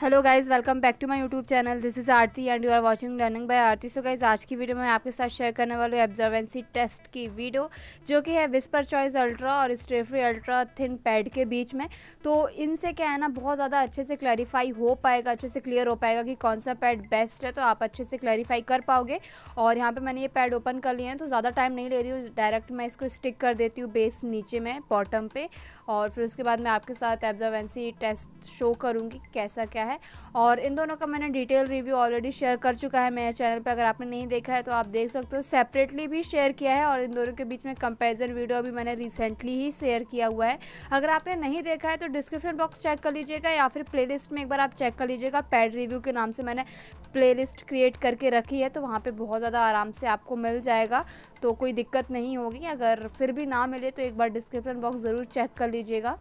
hello guys welcome back to my YouTube channel this is Aarti and you are watching learning by Aarti so guys आज की video में आपके साथ share करने वाली हूँ एब्जर्वेंसी टेस्ट की वीडियो जो कि है विस्पर चॉइस अल्ट्रा और स्ट्रेफ्री अल्ट्रा थिन पैड के बीच में तो इनसे क्या है ना बहुत ज़्यादा अच्छे से क्लैरिफाई हो पाएगा अच्छे से क्लियर हो पाएगा कि कौन सा पैड बेस्ट है तो आप अच्छे से क्लैरिफाई कर पाओगे और यहाँ पर मैंने ये पैड ओपन कर लिए हैं तो ज़्यादा टाइम नहीं ले रही हूँ डायरेक्ट मैं इसको स्टिक कर देती हूँ बेस नीचे में बॉटम पर और फिर उसके बाद मैं आपके साथ एब्जर्वेंसी टेस्ट शो करूँगी कैसा क्या है और इन दोनों का मैंने डिटेल रिव्यू ऑलरेडी शेयर कर चुका है मेरे चैनल पर अगर आपने नहीं देखा है तो आप देख सकते हो सेपरेटली भी शेयर किया है और इन दोनों के बीच में कंपेरिजन वीडियो भी मैंने रिसेंटली ही शेयर किया हुआ है अगर आपने नहीं देखा है तो डिस्क्रिप्शन बॉक्स चेक कर लीजिएगा या फिर प्ले में एक बार आप चेक कर लीजिएगा पैड रिव्यू के नाम से मैंने प्ले क्रिएट करके रखी है तो वहाँ पर बहुत ज़्यादा आराम से आपको मिल जाएगा तो कोई दिक्कत नहीं होगी अगर फिर भी ना मिले तो एक बार डिस्क्रिप्शन बॉक्स ज़रूर चेक कर लीजिएगा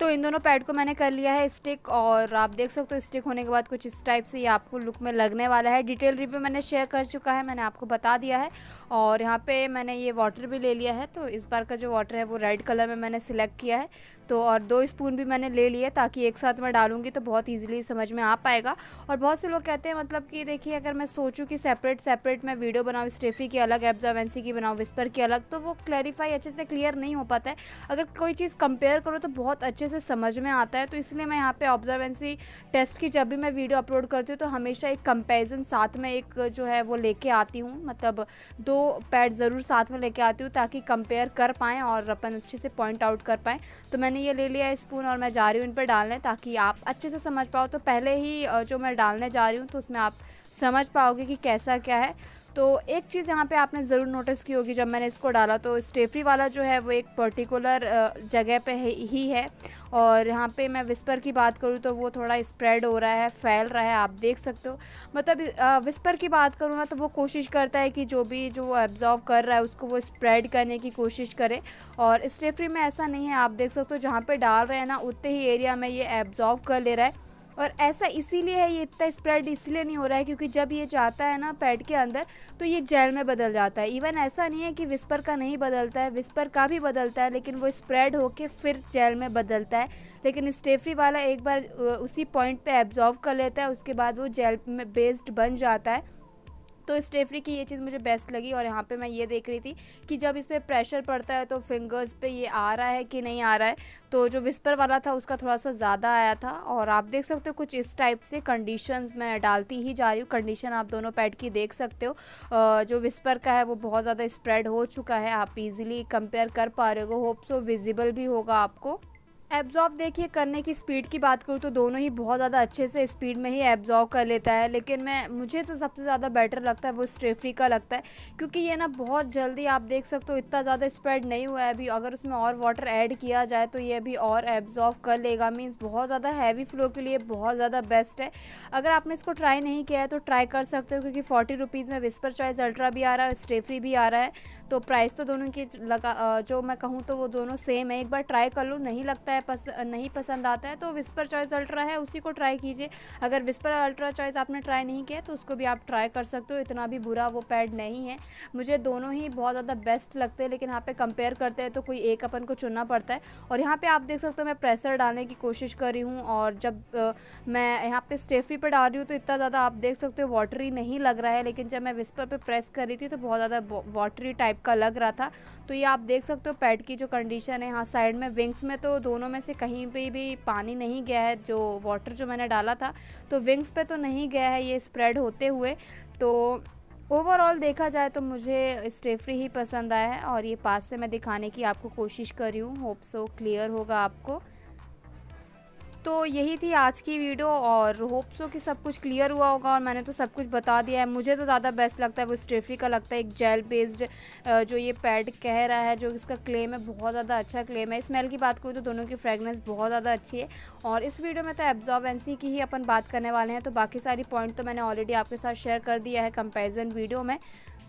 तो इन दोनों पैड को मैंने कर लिया है स्टिक और आप देख सकते हो स्टिक होने के बाद कुछ इस टाइप से ये आपको लुक में लगने वाला है डिटेल रिव्यू मैंने शेयर कर चुका है मैंने आपको बता दिया है और यहाँ पे मैंने ये वाटर भी ले लिया है तो इस बार का जो वाटर है वो रेड कलर में मैंने सिलेक्ट किया है तो और दो स्पून भी मैंने ले लिया ताकि एक साथ मैं डालूँगी तो बहुत ईजिली समझ में आ पाएगा और बहुत से लोग कहते हैं मतलब कि देखिए अगर मैं सोचूँ कि सेपरेट सेपरेट मैं वीडियो बनाऊँ स्टेफी की अलग एब्जॉर्वेंसी की बनाऊँ विस्पर की अलग तो वो क्लैरिफाई अच्छे से क्लियर नहीं हो पाता है अगर कोई चीज़ कंपेयर करो तो बहुत अच्छे अच्छे से समझ में आता है तो इसलिए मैं यहाँ पे ऑब्जर्वेंसी टेस्ट की जब भी मैं वीडियो अपलोड करती हूँ तो हमेशा एक कंपैरिजन साथ में एक जो है वो लेके आती हूँ मतलब दो पैड ज़रूर साथ में लेके आती हूँ ताकि कंपेयर कर पाएँ और अपन अच्छे से पॉइंट आउट कर पाएँ तो मैंने ये ले लिया स्पून और मैं जा रही हूँ इन पर डालने ताकि आप अच्छे से समझ पाओ तो पहले ही जो मैं डालने जा रही हूँ तो उसमें आप समझ पाओगे कि कैसा क्या है तो एक चीज़ यहाँ पे आपने ज़रूर नोटिस की होगी जब मैंने इसको डाला तो स्टेफरी वाला जो है वो एक पर्टिकुलर जगह पे ही है और यहाँ पे मैं विस्पर की बात करूँ तो वो थोड़ा स्प्रेड हो रहा है फैल रहा है आप देख सकते हो मतलब विस्पर की बात करूँ ना तो वो कोशिश करता है कि जो भी जो एब्जॉर्व कर रहा है उसको वो स्प्रेड करने की कोशिश करे और स्टेफरी में ऐसा नहीं है आप देख सकते हो जहाँ पर डाल रहे हैं ना उतने ही एरिया में ये एब्जॉर्व कर ले रहा है और ऐसा इसीलिए है ये इतना स्प्रेड इसलिए नहीं हो रहा है क्योंकि जब ये जाता है ना पैड के अंदर तो ये जेल में बदल जाता है इवन ऐसा नहीं है कि विस्पर का नहीं बदलता है विस्पर का भी बदलता है लेकिन वो स्प्रेड होके फिर जेल में बदलता है लेकिन स्टेफरी वाला एक बार उसी पॉइंट पे एब्जॉर्व कर लेता है उसके बाद वो जेल में बेस्ड बन जाता है तो स्टेफरी की ये चीज़ मुझे बेस्ट लगी और यहाँ पे मैं ये देख रही थी कि जब इस पर प्रेशर पड़ता है तो फिंगर्स पे ये आ रहा है कि नहीं आ रहा है तो जो विस्पर वाला था उसका थोड़ा सा ज़्यादा आया था और आप देख सकते हो कुछ इस टाइप से कंडीशंस मैं डालती ही जा रही हूँ कंडीशन आप दोनों पैड की देख सकते हो जो विस्पर का है वो बहुत ज़्यादा स्प्रेड हो चुका है आप ईज़िली कंपेयर कर पा रहे हो होप सो विजिबल भी होगा आपको एब्जॉर्ब देखिए करने की स्पीड की बात करूँ तो दोनों ही बहुत ज़्यादा अच्छे से स्पीड में ही एब्जॉर्ब कर लेता है लेकिन मैं मुझे तो सबसे ज़्यादा बेटर लगता है वो स्ट्रेफरी का लगता है क्योंकि ये ना बहुत जल्दी आप देख सकते हो इतना ज़्यादा स्प्रेड नहीं हुआ है अभी अगर उसमें और वाटर ऐड किया जाए तो ये अभी और एब्जॉर्व कर लेगा मीन्स बहुत ज़्यादा हैवी फ्लो के लिए बहुत ज़्यादा बेस्ट है अगर आपने इसको ट्राई नहीं किया है तो ट्राई कर सकते हो क्योंकि फोर्टी रुपीज़ में विस्पर चॉइस अल्ट्रा भी आ रहा है और स्ट्रेफरी भी आ रहा है तो प्राइस तो दोनों की लगा जो मैं कहूँ तो वो दोनों सेम है एक बार ट्राई कर लो नहीं लगता है पस, नहीं पसंद आता है तो विस्पर चॉइस अल्ट्रा है उसी को ट्राई कीजिए अगर विस्पर अल्ट्रा चॉइस आपने ट्राई नहीं किया तो उसको भी आप ट्राई कर सकते हो इतना भी बुरा वो पैड नहीं है मुझे दोनों ही बहुत ज़्यादा बेस्ट लगते हैं लेकिन यहाँ पर कंपेयर करते हैं तो कोई एक अपन को चुनना पड़ता है और यहाँ पर आप देख सकते हो मैं प्रेसर डालने की कोशिश कर रही हूँ और जब मैं यहाँ पर स्टेफी पर डाल रही हूँ तो इतना ज़्यादा आप देख सकते हो वाटरी नहीं लग रहा है लेकिन जब मैं विस्पर पर प्रेस कर रही थी तो बहुत ज़्यादा वाटरी टाइप का लग रहा था तो ये आप देख सकते हो पैड की जो कंडीशन है हाँ साइड में विंग्स में तो दोनों में से कहीं पे भी पानी नहीं गया है जो वाटर जो मैंने डाला था तो विंग्स पे तो नहीं गया है ये स्प्रेड होते हुए तो ओवरऑल देखा जाए तो मुझे स्टेफरी ही पसंद आया है और ये पास से मैं दिखाने की आपको कोशिश कर रही हूँ होप सो क्लियर होगा आपको तो यही थी आज की वीडियो और होप्स हो कि सब कुछ क्लियर हुआ होगा और मैंने तो सब कुछ बता दिया है मुझे तो ज़्यादा बेस्ट लगता है वो स्ट्रेफरी का लगता है एक जेल बेस्ड जो ये पैड कह रहा है जो इसका क्लेम है बहुत ज़्यादा अच्छा क्लेम है स्मेल की बात करूँ तो दोनों की फ्रेगनेंस बहुत ज़्यादा अच्छी है और इस वीडियो में तो एब्जॉर्बेंसी की ही अपन बात करने वाले हैं तो बाकी सारी पॉइंट तो मैंने ऑलरेडी आपके साथ शेयर कर दिया है कंपेरिजन वीडियो में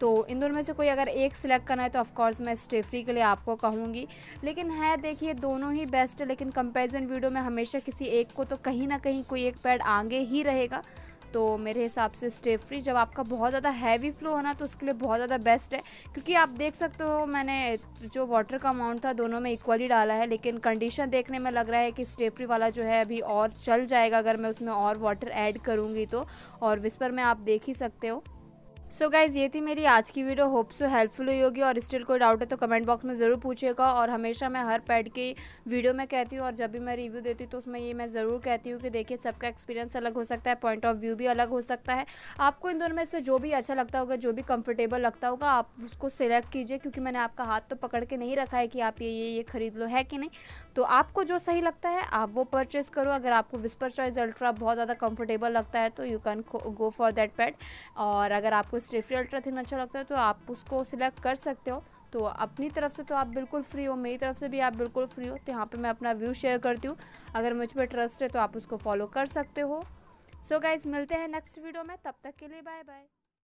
तो इन दोनों में से कोई अगर एक सिलेक्ट करना है तो ऑफकोर्स मैं स्टेफरी के लिए आपको कहूँगी लेकिन है देखिए दोनों ही बेस्ट है लेकिन कंपेरिजन वीडियो में हमेशा किसी एक को तो कहीं ना कहीं कोई एक पैड आगे ही रहेगा तो मेरे हिसाब से स्टेफरी जब आपका बहुत ज़्यादा हैवी फ्लो होना तो उसके लिए बहुत ज़्यादा बेस्ट है क्योंकि आप देख सकते हो मैंने जो वाटर का अमाउंट था दोनों में इक्वली डाला है लेकिन कंडीशन देखने में लग रहा है कि स्टेफरी वाला जो है अभी और चल जाएगा अगर मैं उसमें और वाटर ऐड करूँगी तो और विस्पर में आप देख ही सकते हो सो so गाइज़ ये थी मेरी आज की वीडियो होप सो हेल्पफुल हुई होगी और स्टिल कोई डाउट है तो कमेंट बॉक्स में ज़रूर पूछेगा और हमेशा मैं हर पैड की वीडियो में कहती हूँ और जब भी मैं रिव्यू देती हूँ तो उसमें ये मैं ज़रूर कहती हूँ कि देखिए सबका एक्सपीरियंस अलग हो सकता है पॉइंट ऑफ व्यू भी अलग हो सकता है आपको इन दोनों में से जो भी अच्छा लगता होगा जो भी कंफर्टेबल लगता होगा आप उसको सिलेक्ट कीजिए क्योंकि मैंने आपका हाथ तो पकड़ के नहीं रखा है कि आप ये ये ये ख़रीद लो है कि नहीं तो आपको जो सही लगता है आप वो परचेज़ करो अगर आपको विस्पर चॉइस अल्ट्रा बहुत ज़्यादा कंफर्टेबल लगता है तो you can go for that pad और अगर आपको स्ट्रेफ्री अल्ट्रा थिन अच्छा लगता है तो आप उसको सिलेक्ट कर सकते हो तो अपनी तरफ से तो आप बिल्कुल फ्री हो मेरी तरफ से भी आप बिल्कुल फ्री हो तो यहाँ पर मैं अपना व्यू शेयर करती हूँ अगर मुझ पर ट्रस्ट है तो आप उसको फॉलो कर सकते हो सो so गाइज मिलते हैं नेक्स्ट वीडियो में तब तक के लिए बाय बाय